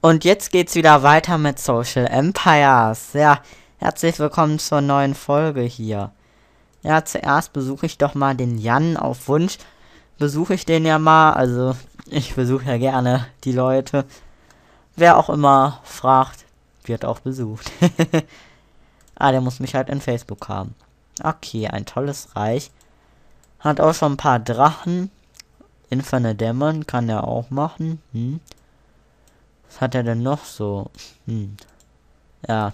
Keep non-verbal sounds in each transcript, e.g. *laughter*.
Und jetzt geht's wieder weiter mit Social Empires. Ja, herzlich willkommen zur neuen Folge hier. Ja, zuerst besuche ich doch mal den Jan auf Wunsch. Besuche ich den ja mal, also ich besuche ja gerne die Leute. Wer auch immer fragt, wird auch besucht. *laughs* ah, der muss mich halt in Facebook haben. Okay, ein tolles Reich. Hat auch schon ein paar Drachen. Infinite Dämon kann er auch machen. Hm. Was hat er denn noch so? Hm. Ja.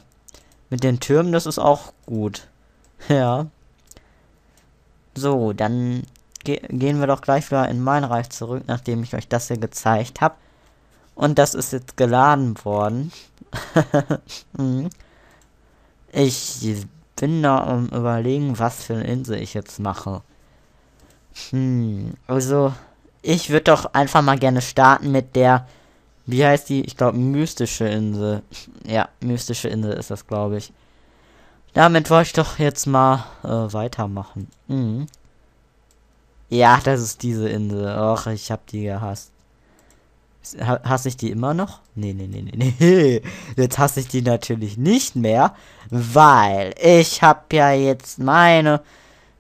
Mit den Türmen, das ist auch gut. *laughs* Ja. So, dann ge gehen wir doch gleich wieder in mein Reich zurück, nachdem ich euch das hier gezeigt habe. Und das ist jetzt geladen worden. *laughs* Hm. ich bin da am überlegen, was für eine Insel ich jetzt mache. Hm, also ich würde doch einfach mal gerne starten mit der wie heißt die? Ich glaube, mystische Insel. Ja, mystische Insel ist das, glaube ich. Damit wollte ich doch jetzt mal äh, weitermachen. Mhm. Ja, das ist diese Insel. Och, ich habe die gehasst. Ha hasse ich die immer noch? Nee, nee, nee, nee, nee. *laughs* Jetzt hasse ich die natürlich nicht mehr, weil ich hab ja jetzt meine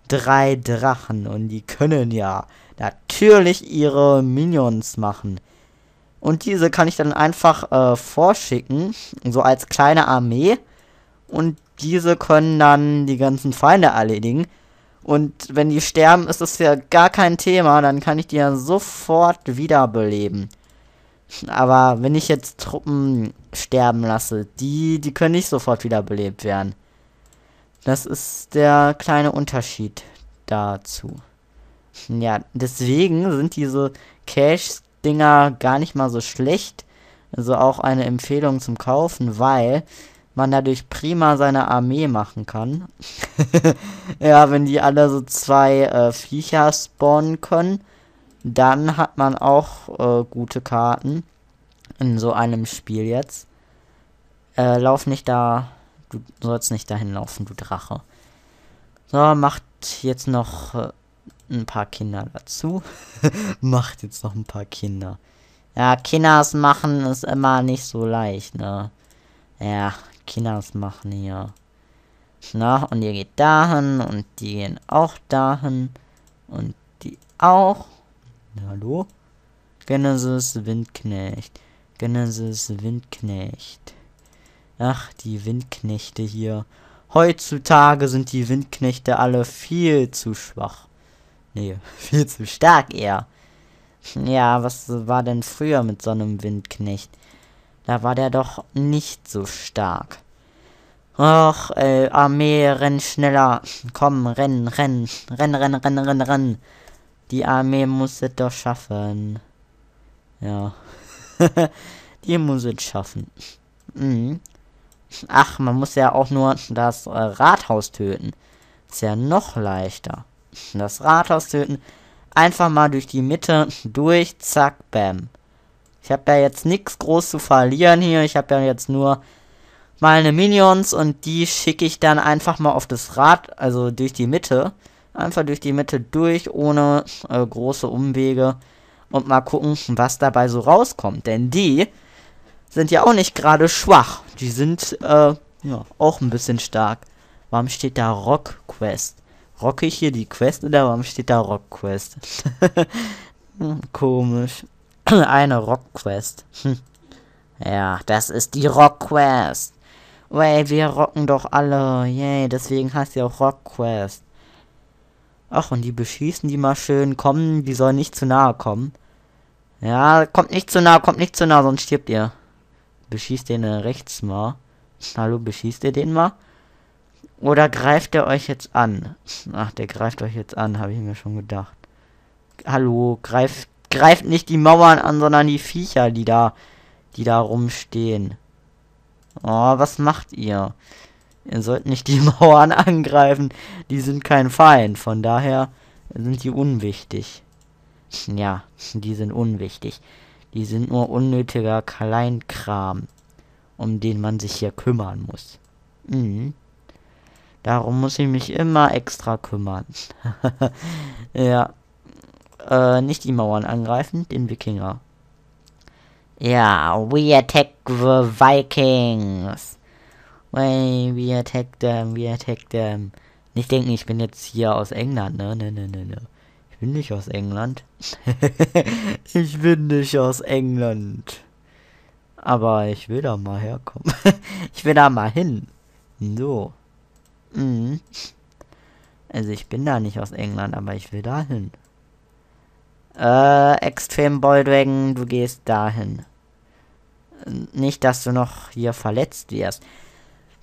drei Drachen und die können ja natürlich ihre Minions machen. Und diese kann ich dann einfach äh, vorschicken, so als kleine Armee. Und diese können dann die ganzen Feinde erledigen. Und wenn die sterben, ist das ja gar kein Thema. Dann kann ich die ja sofort wiederbeleben. Aber wenn ich jetzt Truppen sterben lasse, die, die können nicht sofort wiederbelebt werden. Das ist der kleine Unterschied dazu. Ja, deswegen sind diese Caches Dinger gar nicht mal so schlecht. Also auch eine Empfehlung zum Kaufen, weil man dadurch prima seine Armee machen kann. *laughs* ja, wenn die alle so zwei äh, Viecher spawnen können, dann hat man auch äh, gute Karten in so einem Spiel jetzt. Äh, lauf nicht da. Du sollst nicht dahin laufen, du Drache. So, macht jetzt noch äh, ein paar Kinder dazu. *laughs* Macht jetzt noch ein paar Kinder. Ja, Kinders machen ist immer nicht so leicht, ne? Ja, Kinders machen hier. Na, ne? und ihr geht dahin und die gehen auch dahin und die auch. Hallo? Genesis Windknecht. Genesis Windknecht. Ach, die Windknechte hier. Heutzutage sind die Windknechte alle viel zu schwach. Nee, *laughs* viel zu stark eher. Ja, was war denn früher mit so einem Windknecht? Da war der doch nicht so stark. Och, äh, Armee, renn schneller. Komm, renn, renn, renn, renn, renn, renn, renn. Die Armee muss es doch schaffen. Ja. *laughs* Die muss es schaffen. Mhm. Ach, man muss ja auch nur das äh, Rathaus töten. Ist ja noch leichter das Rathaus töten. Einfach mal durch die Mitte durch, zack, bam. Ich habe ja jetzt nichts groß zu verlieren hier. Ich habe ja jetzt nur meine Minions und die schicke ich dann einfach mal auf das Rad, also durch die Mitte. Einfach durch die Mitte durch, ohne äh, große Umwege. Und mal gucken, was dabei so rauskommt. Denn die sind ja auch nicht gerade schwach. Die sind äh, ja, auch ein bisschen stark. Warum steht da Rock Quest? rocke ich hier die Quest oder warum steht da Rock Quest? *laughs* Komisch. *clears throat* Eine Rock Quest. *laughs* ja, das ist die Rock Quest. Weil wir rocken doch alle. Yay, deswegen heißt sie auch Rock Quest. Ach, und die beschießen die mal schön. Kommen, die sollen nicht zu nahe kommen. Ja, kommt nicht zu nahe, kommt nicht zu nahe, sonst stirbt ihr. Beschießt den äh, rechts mal. Hallo, beschießt ihr den mal? Oder greift er euch jetzt an? Ach, der greift euch jetzt an, habe ich mir schon gedacht. Hallo, greift, greift nicht die Mauern an, sondern die Viecher, die da, die da rumstehen. Oh, was macht ihr? Ihr sollt nicht die *laughs* Mauern angreifen. Die sind kein Feind. Von daher sind die unwichtig. Ja, die sind unwichtig. Die sind nur unnötiger Kleinkram, um den man sich hier kümmern muss. Mhm. Darum muss ich mich immer extra kümmern. *laughs* ja. Äh, nicht die Mauern angreifen, den Wikinger. Ja, we attack the Vikings. We, we attack them, we attack them. Nicht denken, ich bin jetzt hier aus England, ne? Ne, ne, ne, ne. Ich bin nicht aus England. *laughs* ich bin nicht aus England. Aber ich will da mal herkommen. *laughs* ich will da mal hin. So. Mhm. Also ich bin da nicht aus England, aber ich will da hin. Äh, Extreme Boldwagon, du gehst dahin. Nicht, dass du noch hier verletzt wirst.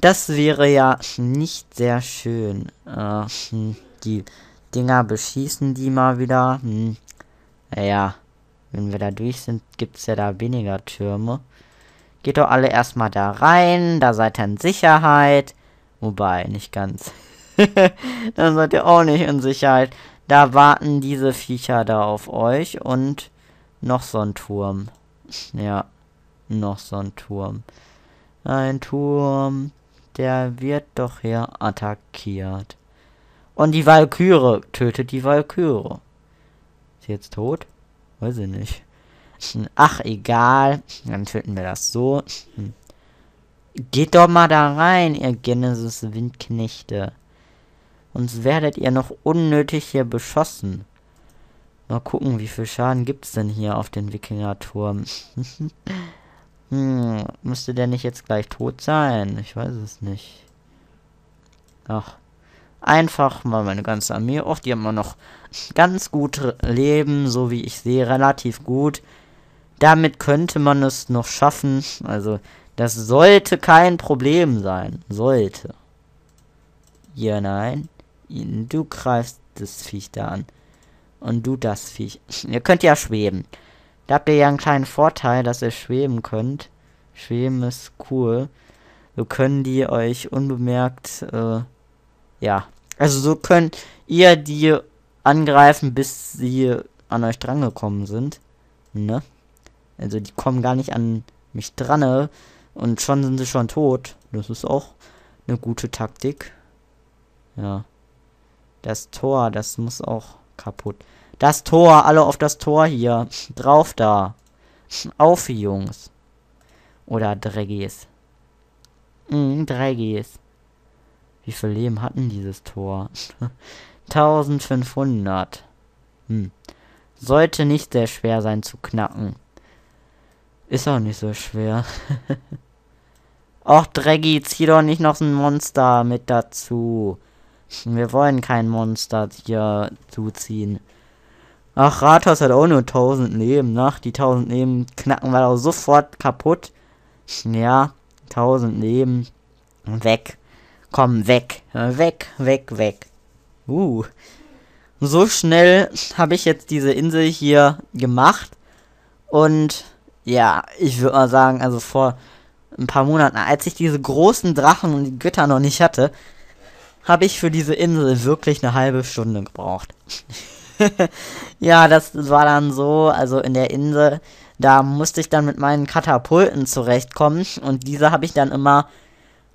Das wäre ja nicht sehr schön. Äh, hm, die Dinger beschießen die mal wieder. Hm. Naja, wenn wir da durch sind, gibt's ja da weniger Türme. Geht doch alle erstmal da rein, da seid ihr in Sicherheit. Wobei, nicht ganz. *laughs* Dann seid ihr auch nicht in Sicherheit. Da warten diese Viecher da auf euch und noch so ein Turm. Ja, noch so ein Turm. Ein Turm, der wird doch hier attackiert. Und die Walküre tötet die Walküre. Ist sie jetzt tot? Weiß ich nicht. Ach, egal. Dann töten wir das so. Hm. Geht doch mal da rein, ihr Genesis-Windknechte. Sonst werdet ihr noch unnötig hier beschossen. Mal gucken, wie viel Schaden gibt's denn hier auf den Wikingerturm. *laughs* hm, müsste der nicht jetzt gleich tot sein? Ich weiß es nicht. Ach. Einfach mal meine ganze Armee. Och, die haben wir noch ganz gut Leben, so wie ich sehe, relativ gut. Damit könnte man es noch schaffen. Also, das sollte kein Problem sein. Sollte. Ja, nein. Du greifst das Viech da an. Und du das Viech. ihr könnt ja schweben. Da habt ihr ja einen kleinen Vorteil, dass ihr schweben könnt. Schweben ist cool. So können die euch unbemerkt, äh, ja. Also so könnt ihr die angreifen, bis sie an euch drangekommen sind. Ne? Also die kommen gar nicht an mich dran. Ne? Und schon sind sie schon tot. Das ist auch eine gute Taktik. Ja. Das Tor, das muss auch kaputt. Das Tor, alle auf das Tor hier. Drauf da. Auf, Jungs. Oder Dreggies. Mhm, Dreggies. Wie viel Leben hatten dieses Tor? 1500. *laughs* Hm. Sollte nicht sehr schwer sein zu knacken. Ist auch nicht so schwer. *laughs* Och, Dreggy, zieh doch nicht noch ein Monster mit dazu. Wir wollen kein Monster hier zuziehen. Ach, Rathaus hat auch nur 1000 Leben. Nach ne? die 1000 Leben knacken wir auch sofort kaputt. Ja, 1000 Leben. Weg. Komm, weg. Weg, weg, weg. Uh. So schnell habe ich jetzt diese Insel hier gemacht. Und ja, ich würde mal sagen, also vor ein paar Monaten, als ich diese großen Drachen und die Götter noch nicht hatte, habe ich für diese Insel wirklich eine halbe Stunde gebraucht. *laughs* ja, das war dann so, also in der Insel, da musste ich dann mit meinen Katapulten zurechtkommen und diese habe ich dann immer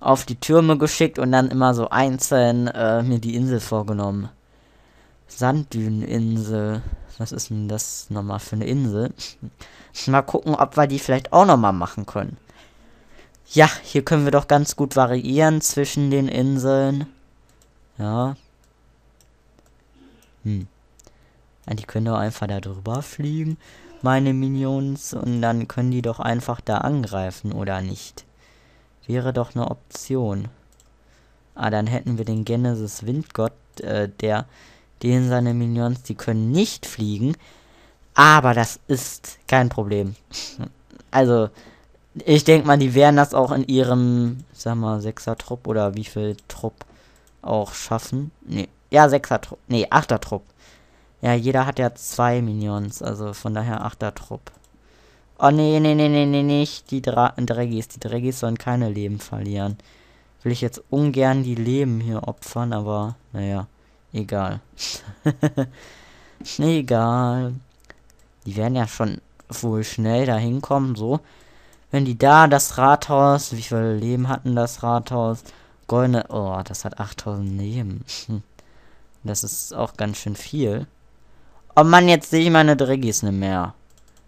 auf die Türme geschickt und dann immer so einzeln äh, mir die Insel vorgenommen. Sanddüneninsel was ist denn das nochmal für eine Insel? mal gucken, ob wir die vielleicht auch nochmal machen können. Ja, hier können wir doch ganz gut variieren zwischen den Inseln. Ja. Hm. Die können doch einfach da drüber fliegen, meine Minions, und dann können die doch einfach da angreifen, oder nicht? Wäre doch eine Option. Ah, dann hätten wir den Genesis Windgott, äh, der den seine Minions, die können nicht fliegen. Aber das ist kein Problem. Also, ich denke mal, die werden das auch in ihrem, sag mal, Sechser-Trupp oder wie viel Trupp auch schaffen. Nee, ja, Sechser-Trupp. Nee, Achter-Trupp. Ja, jeder hat ja zwei Minions, also von daher Achter-Trupp. Oh, nee, nee, nee, nee, nee, nicht die Dra Dreggies. Die Dreggies sollen keine Leben verlieren. Will ich jetzt ungern die Leben hier opfern, aber naja. Egal. *laughs* Egal. Die werden ja schon wohl schnell da hinkommen, so. Wenn die da das Rathaus, wie viele Leben hatten das Rathaus? Goldene, oh, das hat 8000 Leben. *laughs* Das ist auch ganz schön viel. Oh Mann, jetzt sehe ich meine Dreggis nicht mehr.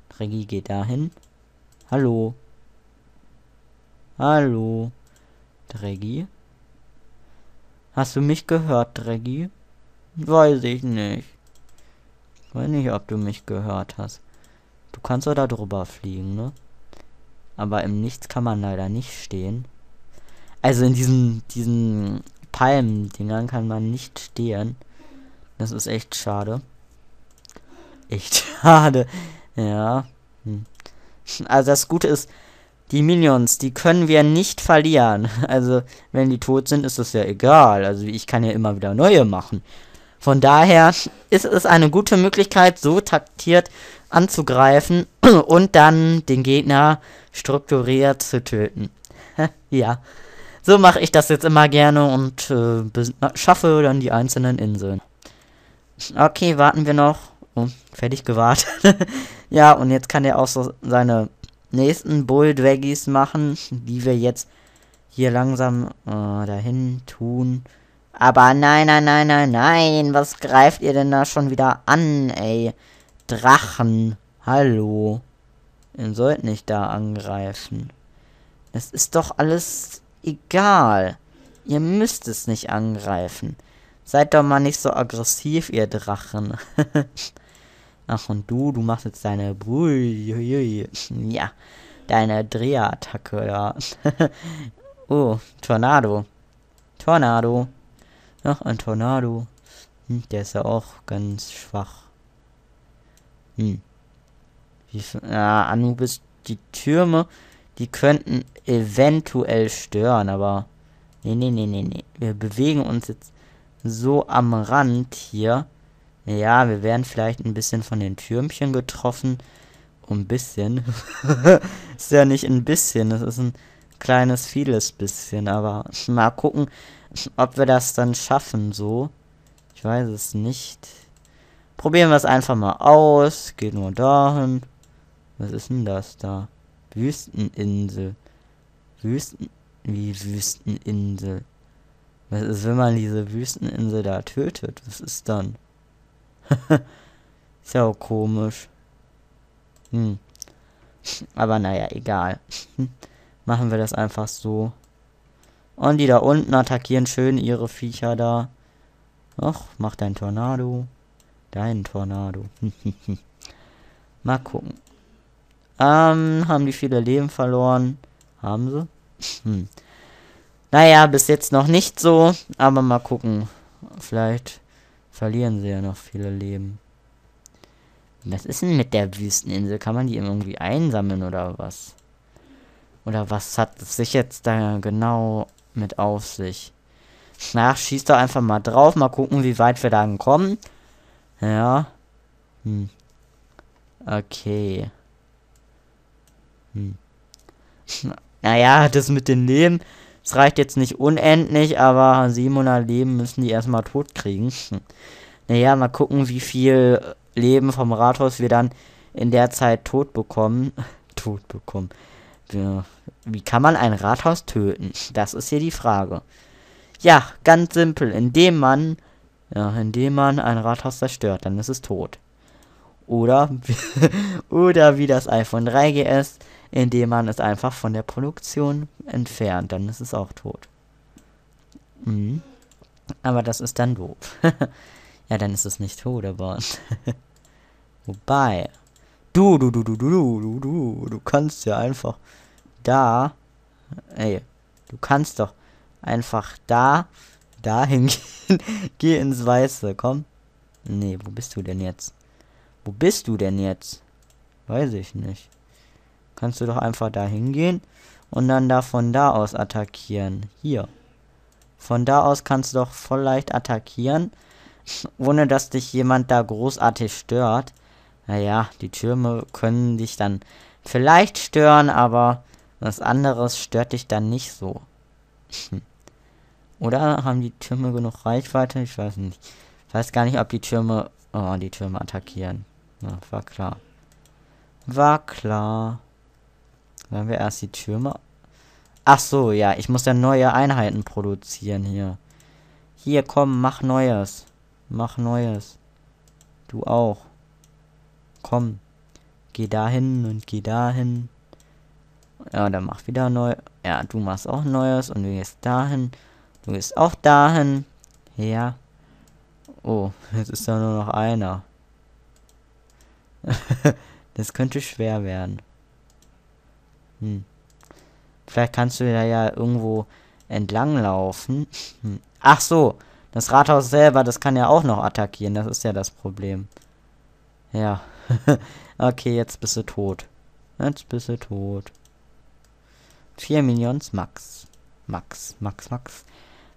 Dreggi geht dahin. Hallo. Hallo. Dreggi. Hast du mich gehört, Dreggi? Weiß ich nicht. Ich weiß nicht, ob du mich gehört hast. Du kannst doch da drüber fliegen, ne? Aber im Nichts kann man leider nicht stehen. Also in diesen, diesen Palmen-Dingern kann man nicht stehen. Das ist echt schade. Echt *laughs* schade. Ja. Hm. Also das Gute ist, die Minions, die können wir nicht verlieren. *laughs* Also, wenn die tot sind, ist es ja egal. Also, ich kann ja immer wieder neue machen. Von daher ist es eine gute Möglichkeit, so taktiert anzugreifen *clears throat* und dann den Gegner strukturiert zu töten. *laughs* ja. So mache ich das jetzt immer gerne und äh, schaffe dann die einzelnen Inseln. Okay, warten wir noch. Oh, fertig gewartet. *laughs* ja, und jetzt kann er auch so seine nächsten Bull Veggies machen, die wir jetzt hier langsam äh, dahin tun. Aber nein, nein, nein, nein, nein. Was greift ihr denn da schon wieder an, ey? Drachen. Hallo. Ihr sollt nicht da angreifen. Das ist doch alles egal. Ihr müsst es nicht angreifen. Seid doch mal nicht so aggressiv, ihr Drachen. *laughs* Ach, und du, du machst jetzt deine... Ja, deine Drehattacke ja. *laughs* oh, Tornado. Tornado. Ach, ein Tornado. Hm, der ist ja auch ganz schwach. Hm. Wie viel, ah, Anubis, die Türme, die könnten eventuell stören, aber... Nee, nee, nee, nee, nee. Wir bewegen uns jetzt so am Rand hier. Ja, wir werden vielleicht ein bisschen von den Türmchen getroffen. Ein bisschen. *laughs* ist ja nicht ein bisschen, es ist ein kleines, vieles bisschen, aber mal gucken. Ob wir das dann schaffen, so. Ich weiß es nicht. Probieren wir es einfach mal aus. Geht nur dahin. Was ist denn das da? Wüsteninsel. Wüsten. Wie Wüsteninsel. Was ist, wenn man diese Wüsteninsel da tötet? Was ist dann? *laughs* ist ja auch komisch. Hm. Aber naja, egal. *laughs* Machen wir das einfach so. Und die da unten attackieren schön ihre Viecher da. Och, mach dein Tornado. Dein Tornado. *laughs* Mal gucken. Ähm, haben die viele Leben verloren? Haben sie? Hm. Naja, bis jetzt noch nicht so, aber mal gucken. Vielleicht verlieren sie ja noch viele Leben. Was ist denn mit der Wüsteninsel? Kann man die irgendwie einsammeln oder was? Oder was hat sich jetzt da genau mit auf sich. Na, schieß doch einfach mal drauf. Mal gucken, wie weit wir dann kommen. Ja. Hm. Okay. Hm. Naja, das mit den Leben. Es reicht jetzt nicht unendlich, aber 700 Leben müssen die erstmal tot kriegen. Hm. Naja, mal gucken, wie viel Leben vom Rathaus wir dann in der Zeit tot bekommen. *laughs* tot bekommen. Wie kann man ein Rathaus töten? Das ist hier die Frage. Ja, ganz simpel. Indem man, ja, indem man ein Rathaus zerstört, dann ist es tot. Oder, *laughs* oder wie das iPhone 3GS, indem man es einfach von der Produktion entfernt, dann ist es auch tot. Mhm. Aber das ist dann doof. *laughs* ja, dann ist es nicht tot, aber. *laughs* Wobei. Du, du, du, du, du, du, du, du kannst ja einfach da. Ey, du kannst doch einfach da, da hingehen. *laughs* Geh ins Weiße, komm. Nee, wo bist du denn jetzt? Wo bist du denn jetzt? Weiß ich nicht. Kannst du doch einfach da hingehen und dann da von da aus attackieren. Hier. Von da aus kannst du doch voll leicht attackieren, ohne dass dich jemand da großartig stört. Naja, die Türme können dich dann vielleicht stören, aber was anderes stört dich dann nicht so. *laughs* Oder haben die Türme genug Reichweite? Ich weiß nicht. Ich weiß gar nicht, ob die Türme... Oh, die Türme attackieren. Ja, war klar. War klar. Wollen wir erst die Türme... Ach so, ja. Ich muss ja neue Einheiten produzieren hier. Hier, komm, mach Neues. Mach Neues. Du auch komm, geh dahin und geh dahin. Ja, dann mach wieder neu. Ja, du machst auch Neues und du gehst dahin. Du gehst auch dahin. Ja. Oh, *laughs* jetzt ist da nur noch einer. *laughs* das könnte schwer werden. Hm. Vielleicht kannst du da ja irgendwo entlang laufen. *laughs* Ach so, das Rathaus selber, das kann ja auch noch attackieren. Das ist ja das Problem. Ja. *laughs* okay, jetzt bist du tot. Jetzt bist du tot. 4 Millions Max. Max, Max, Max.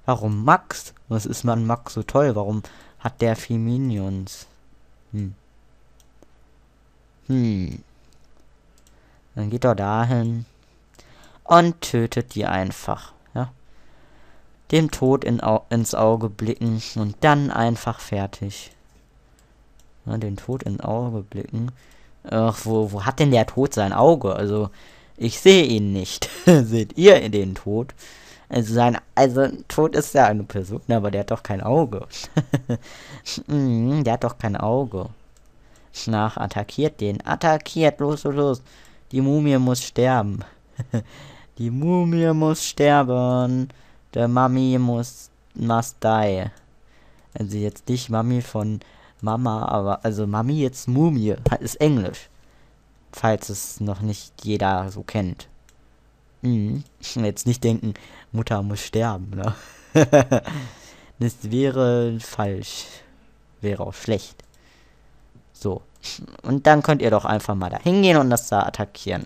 Warum Max? Was ist man Max so toll? Warum hat der 4 Minions? Hm. Hm. Dann geht er dahin und tötet die einfach. Ja? Dem Tod in Au ins Auge blicken und dann einfach fertig. Ja, ne, den Tod ins Auge blicken. Ach, wo, wo hat denn der Tod sein Auge? Also, ich sehe ihn nicht. *laughs* Seht ihr den Tod? Also, sein, also, Tod ist ja eine Person, aber der hat doch kein Auge. *laughs* Mhm, der hat doch kein Auge. Nach, attackiert den. Attackiert, los, los, los. Die Mumie muss sterben. *laughs* Die Mumie muss sterben. Der Mami muss must die. Also jetzt dich, Mami von Mama, aber also Mami jetzt Mumie ist Englisch. Falls es noch nicht jeder so kennt. Mhm. *laughs* Jetzt nicht denken, Mutter muss sterben, ne? *laughs* das wäre falsch. Wäre auch schlecht. So. Und dann könnt ihr doch einfach mal da hingehen und das da attackieren.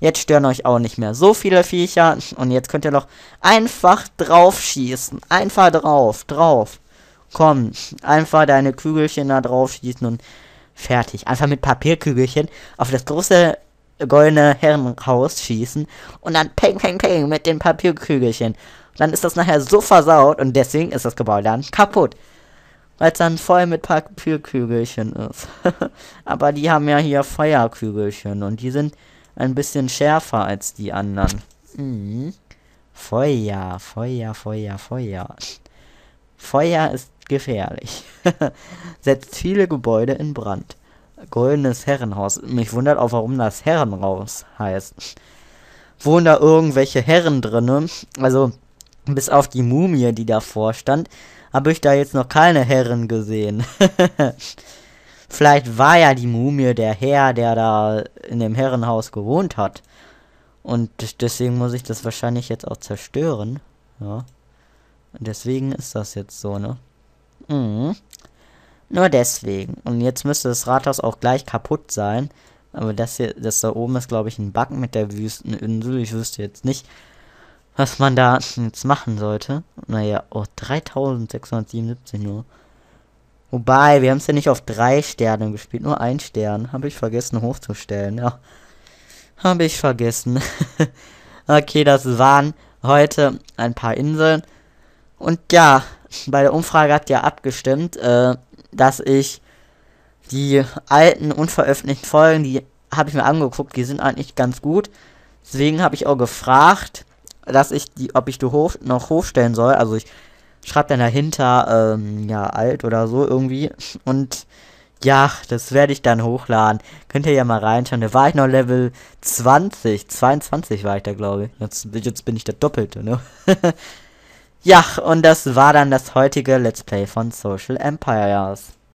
Jetzt stören euch auch nicht mehr so viele Viecher. Und jetzt könnt ihr doch einfach drauf schießen. Einfach drauf, drauf. Komm, einfach deine Kügelchen da drauf schießen und fertig. Einfach mit Papierkügelchen auf das große goldene Herrenhaus schießen und dann peng, peng, peng mit den Papierkügelchen. Dann ist das nachher so versaut und deswegen ist das Gebäude dann kaputt. Weil es dann voll mit Papierkügelchen ist. *laughs* Aber die haben ja hier Feuerkügelchen und die sind ein bisschen schärfer als die anderen. Mhm. Feuer, Feuer, Feuer, Feuer. Feuer ist gefährlich. *laughs* Setzt viele Gebäude in Brand. Goldenes Herrenhaus. Mich wundert auch, warum das Herrenhaus heißt. Wohnen da irgendwelche Herren drinne? Also, bis auf die Mumie, die davor stand, habe ich da jetzt noch keine Herren gesehen. *laughs* Vielleicht war ja die Mumie der Herr, der da in dem Herrenhaus gewohnt hat. Und deswegen muss ich das wahrscheinlich jetzt auch zerstören. Ja. Deswegen ist das jetzt so, ne? Mhm. Nur deswegen. Und jetzt müsste das Rathaus auch gleich kaputt sein. Aber das hier, das da oben ist, glaube ich, ein Bug mit der Wüsteninsel. Ich wüsste jetzt nicht, was man da jetzt machen sollte. Naja, oh, 3677 nur. Wobei, wir haben es ja nicht auf drei Sterne gespielt, nur ein Stern. Habe ich vergessen hochzustellen, ja. Habe ich vergessen. *laughs* okay, das waren heute ein paar Inseln. Und ja, bei der Umfrage hat ja abgestimmt, äh, dass ich die alten unveröffentlichten Folgen, die habe ich mir angeguckt, die sind eigentlich ganz gut. Deswegen habe ich auch gefragt, dass ich die, ob ich die hoch, noch hochstellen soll. Also ich schreibe dann dahinter, ähm, ja, alt oder so irgendwie. Und ja, das werde ich dann hochladen. Könnt ihr ja mal reinschauen. Da war ich noch Level 20, 22 war ich da, glaube ich. Jetzt, jetzt bin ich der Doppelte, ne? *laughs* Ja, und das war dann das heutige Let's Play von Social Empires.